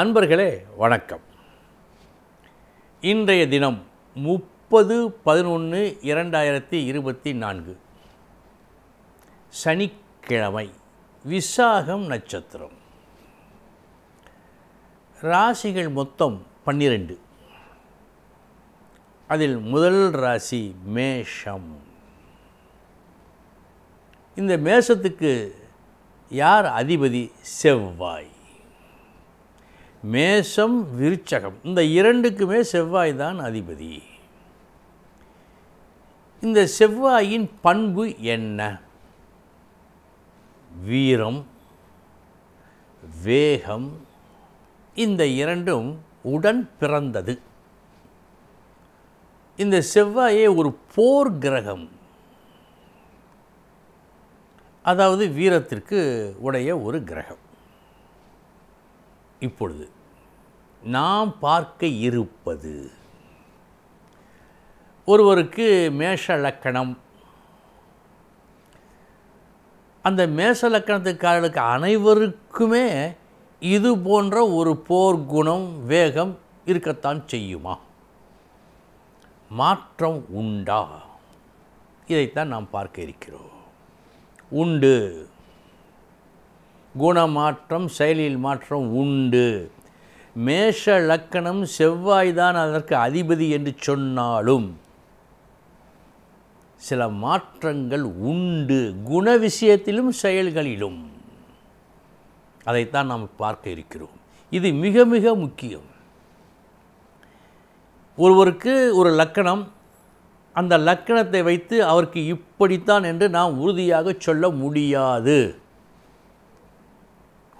அன்பர்களே வணக்கம் இன்றைய தினம் முப்பது பதினொன்று இரண்டாயிரத்தி இருபத்தி நான்கு சனிக்கிழமை விசாகம் நட்சத்திரம் ராசிகள் மொத்தம் பன்னிரெண்டு அதில் முதல் ராசி மேஷம் இந்த மேஷத்துக்கு யார் அதிபதி செவ்வாய் மேஷம் விருச்சகம் இந்த இரண்டுக்குமே செவ்வாய் தான் அதிபதி இந்த செவ்வாயின் பண்பு என்ன வீரம் வேகம் இந்த இரண்டும் உடன் பிறந்தது இந்த செவ்வாயே ஒரு போர் கிரகம் அதாவது வீரத்திற்கு உடைய ஒரு கிரகம் இப்பொழுது நாம் பார்க்க இருப்பது ஒருவருக்கு மேஷ லக்கணம் அந்த மேஷ லக்கணத்துக்காரர்களுக்கு அனைவருக்குமே இது போன்ற ஒரு போர் குணம் வேகம் இருக்கத்தான் செய்யுமா மாற்றம் உண்டா இதைத்தான் நாம் பார்க்க இருக்கிறோம் உண்டு குணமாற்றம் செயலில் மாற்றம் உண்டு மேஷ லக்கணம் செவ்வாய் தான் அதற்கு அதிபதி என்று சொன்னாலும் சில மாற்றங்கள் உண்டு குண விஷயத்திலும் செயல்களிலும் அதைத்தான் நாம் பார்க்க இருக்கிறோம் இது மிக மிக முக்கியம் ஒருவருக்கு ஒரு லக்கணம் அந்த லக்கணத்தை வைத்து அவருக்கு இப்படித்தான் என்று நாம் உறுதியாக சொல்ல முடியாது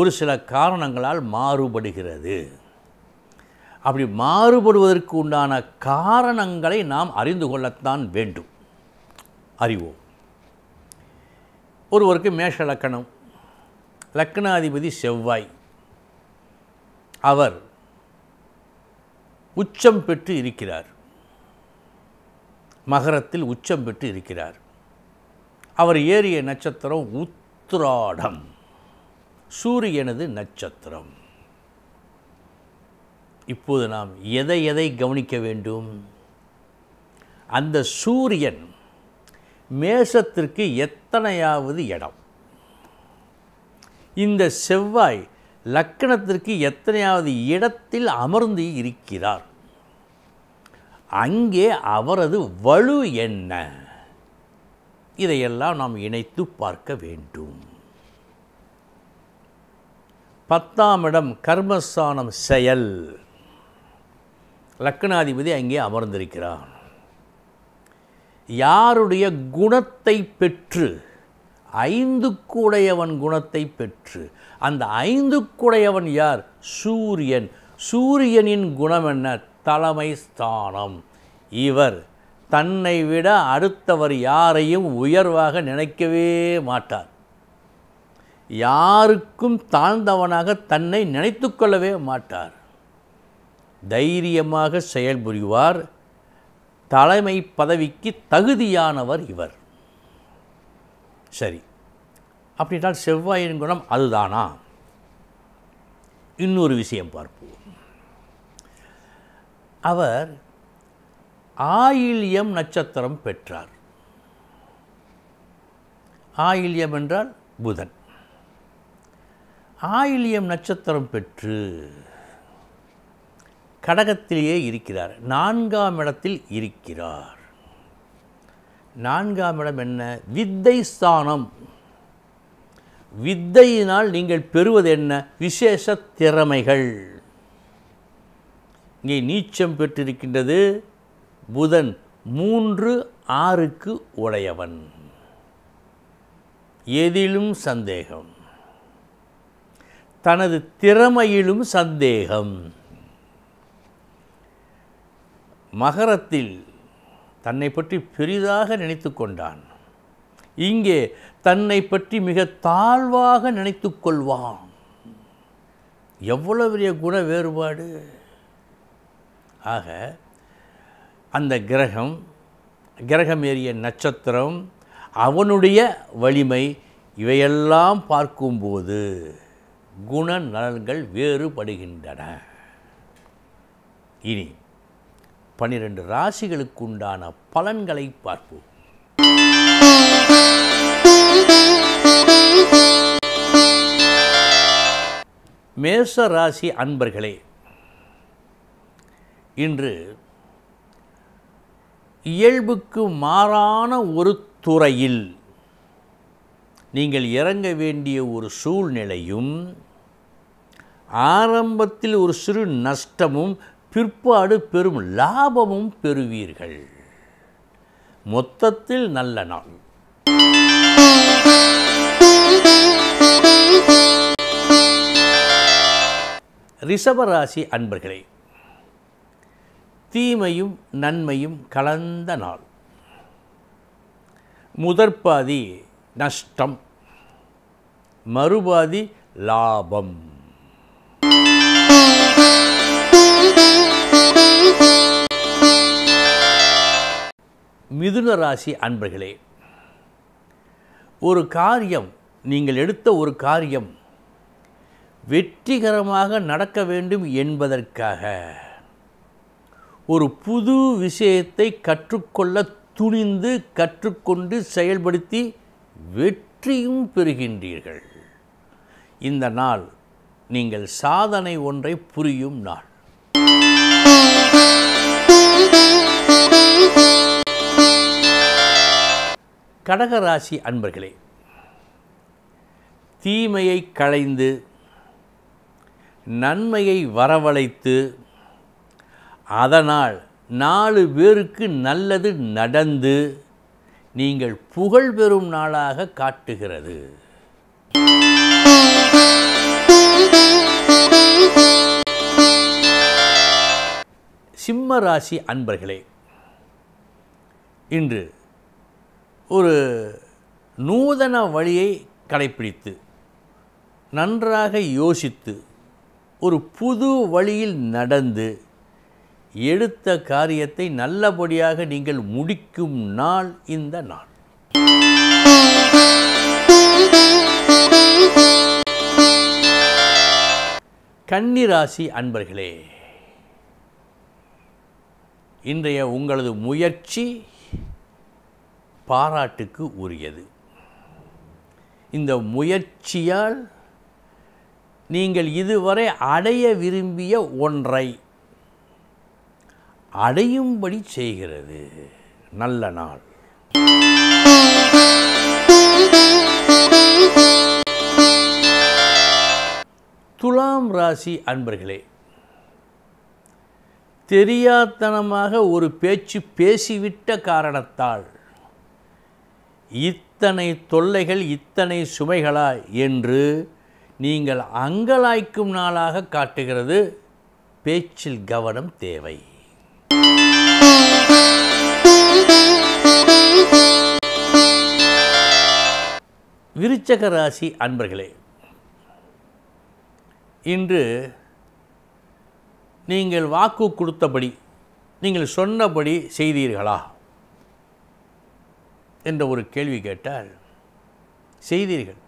ஒரு சில காரணங்களால் மாறுபடுகிறது அப்படி மாறுபடுவதற்கு உண்டான காரணங்களை நாம் அறிந்து கொள்ளத்தான் வேண்டும் அறிவோம் ஒருவருக்கு மேஷ லக்கணம் லக்னாதிபதி செவ்வாய் அவர் உச்சம் பெற்று இருக்கிறார் மகரத்தில் உச்சம் பெற்று இருக்கிறார் அவர் ஏறிய நட்சத்திரம் உத்திராடம் சூரியனது நட்சத்திரம் இப்போது நாம் எதை எதை கவனிக்க வேண்டும் அந்த சூரியன் மேஷத்திற்கு எத்தனையாவது இடம் இந்த செவ்வாய் லக்கணத்திற்கு எத்தனையாவது இடத்தில் அமர்ந்து இருக்கிறார் அங்கே அவரது வலு என்ன இதையெல்லாம் நாம் இணைத்து பார்க்க வேண்டும் பத்தாம் இடம் கர்மஸ்தானம் செயல் லக்னாதிபதி அங்கே அமர்ந்திருக்கிறான் யாருடைய குணத்தை பெற்று ஐந்துக்குடையவன் குணத்தை பெற்று அந்த ஐந்துக்குடையவன் யார் சூரியன் சூரியனின் குணம் என்ன தலைமை ஸ்தானம் இவர் தன்னை விட அடுத்தவர் யாரையும் உயர்வாக நினைக்கவே மாட்டார் யாருக்கும் தாழ்ந்தவனாக தன்னை நினைத்து கொள்ளவே மாட்டார் தைரியமாக செயல்புரிவார் தலைமை பதவிக்கு தகுதியானவர் இவர் சரி அப்படின்னால் செவ்வாயின் குணம் அதுதானா இன்னொரு விஷயம் பார்ப்போம் அவர் ஆயில்யம் நட்சத்திரம் பெற்றார் ஆயில்யம் என்றால் புதன் ஆயிலியம் நட்சத்திரம் பெற்று கடகத்திலேயே இருக்கிறார் நான்காம் இடத்தில் இருக்கிறார் நான்காம் இடம் என்ன வித்தை ஸ்தானம் வித்தையினால் நீங்கள் பெறுவது என்ன விசேஷ திறமைகள் இங்கே நீச்சம் பெற்றிருக்கின்றது புதன் மூன்று ஆறுக்கு உடையவன் எதிலும் சந்தேகம் தனது திறமையிலும் சந்தேகம் மகரத்தில் தன்னை பற்றி பெரிதாக நினைத்து கொண்டான் இங்கே தன்னை பற்றி மிக தாழ்வாக நினைத்து கொள்வான் எவ்வளவு பெரிய குண வேறுபாடு ஆக அந்த கிரகம் கிரகம் ஏறிய நட்சத்திரம் அவனுடைய வலிமை இவையெல்லாம் பார்க்கும்போது குண நலன்கள் வேறுபடுகின்றன இனி பனிரெண்டு ராசிகளுக்கு உண்டான பலன்களை பார்ப்போம் மேச ராசி அன்பர்களே இன்று இயல்புக்கு மாறான ஒரு துறையில் நீங்கள் இறங்க வேண்டிய ஒரு சூழ்நிலையும் ஆரம்பத்தில் ஒரு சிறு நஷ்டமும் பிற்பாடு பெரும் லாபமும் பெறுவீர்கள் மொத்தத்தில் நல்ல நாள் ரிஷபராசி அன்பர்களே தீமையும் நன்மையும் கலந்த நாள் முதற்பாதி நஷ்டம் மறுபாதி லாபம் மிதுன ராசி அன்பர்களே ஒரு காரியம் நீங்கள் எடுத்த ஒரு காரியம் வெற்றிகரமாக நடக்க வேண்டும் என்பதற்காக ஒரு புது விஷயத்தை கற்றுக்கொள்ள துணிந்து கற்றுக்கொண்டு செயல்படுத்தி வெற்றியும் பெறுகின்றீர்கள் இந்த நாள் நீங்கள் சாதனை ஒன்றை புரியும் நாள் கடகராசி அன்பர்களே தீமையை களைந்து நன்மையை வரவழைத்து அதனால் நாலு பேருக்கு நல்லது நடந்து நீங்கள் புகழ் பெறும் நாளாக காட்டுகிறது சிம்ம ராசி அன்பர்களே இன்று ஒரு நூதன வழியை கடைப்பிடித்து நன்றாக யோசித்து ஒரு புது வழியில் நடந்து எடுத்த காரியத்தை நல்லபடியாக நீங்கள் முடிக்கும் நாள் இந்த நாள் கன்னிராசி அன்பர்களே இன்றைய உங்களது முயற்சி பாராட்டுக்கு உரியது இந்த முயற்சியால் நீங்கள் இதுவரை அடைய விரும்பிய ஒன்றை அடையும்படி செய்கிறது நல்ல நாள் துலாம் ராசி அன்பர்களே தெரியாத்தனமாக ஒரு பேச்சு பேசிவிட்ட காரணத்தால் இத்தனை தொல்லைகள் இத்தனை சுமைகளா என்று நீங்கள் அங்கலாய்க்கும் நாளாக காட்டுகிறது பேச்சில் கவனம் தேவை விருச்சக ராசி அன்பர்களே இன்று நீங்கள் வாக்கு கொடுத்தபடி நீங்கள் சொன்னபடி செய்தீர்களா என்ற ஒரு கேள்வி கேட்டால் செய்தீர்கள்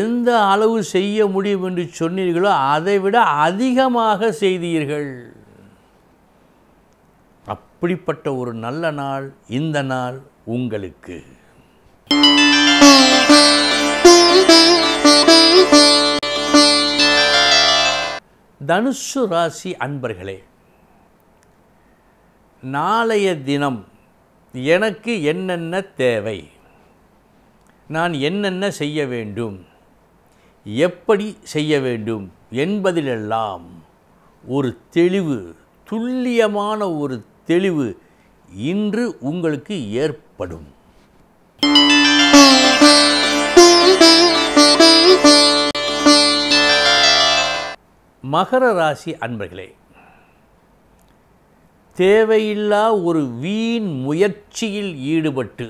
எந்த அளவு செய்ய முடியும் என்று சொன்னீர்களோ அதை விட அதிகமாக செய்தீர்கள் அப்படிப்பட்ட ஒரு நல்ல நாள் இந்த நாள் உங்களுக்கு தனுசு ராசி அன்பர்களே நாளைய தினம் எனக்கு என்னென்ன தேவை நான் என்னென்ன செய்ய வேண்டும் எப்படி செய்ய வேண்டும் என்பதிலெல்லாம் ஒரு தெளிவு துல்லியமான ஒரு தெளிவு இன்று உங்களுக்கு ஏற்படும் மகர ராசி அன்பர்களே தேவையில்லா ஒரு வீண் முயற்சியில் ஈடுபட்டு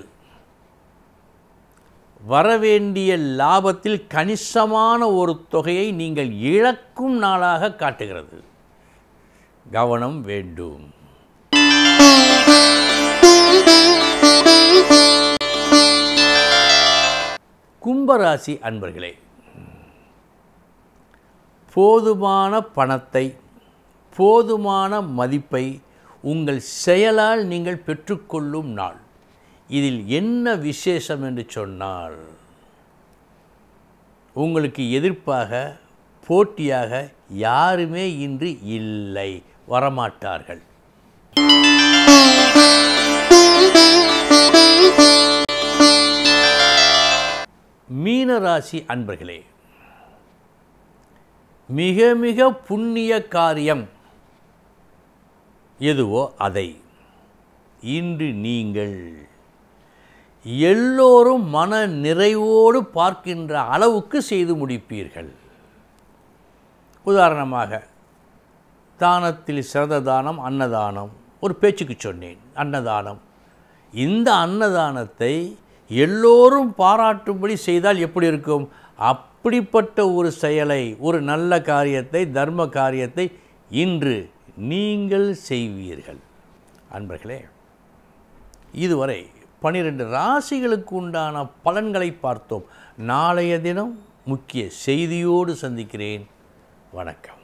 வரவேண்டிய லாபத்தில் கணிசமான ஒரு தொகையை நீங்கள் இழக்கும் நாளாக காட்டுகிறது கவனம் வேண்டும் கும்பராசி அன்பர்களே போதுமான பணத்தை போதுமான மதிப்பை உங்கள் செயலால் நீங்கள் பெற்றுக்கொள்ளும் நாள் இதில் என்ன விசேஷம் என்று சொன்னால் உங்களுக்கு எதிர்ப்பாக போட்டியாக யாருமே இன்று இல்லை வரமாட்டார்கள் மீனராசி அன்பர்களே மிக மிக புண்ணிய காரியம் எதுவோ அதை இன்று நீங்கள் எல்லோரும் மன நிறைவோடு பார்க்கின்ற அளவுக்கு செய்து முடிப்பீர்கள் உதாரணமாக தானத்தில் சிறந்த தானம் அன்னதானம் ஒரு பேச்சுக்கு சொன்னேன் அன்னதானம் இந்த அன்னதானத்தை எல்லோரும் பாராட்டும்படி செய்தால் எப்படி இருக்கும் அப்படிப்பட்ட ஒரு செயலை ஒரு நல்ல காரியத்தை தர்ம காரியத்தை இன்று நீங்கள் செய்வீர்கள் அன்பர்களே இதுவரை பனிரெண்டு ராசிகளுக்கு உண்டான பலன்களை பார்த்தோம் நாளைய தினம் முக்கிய செய்தியோடு சந்திக்கிறேன் வணக்கம்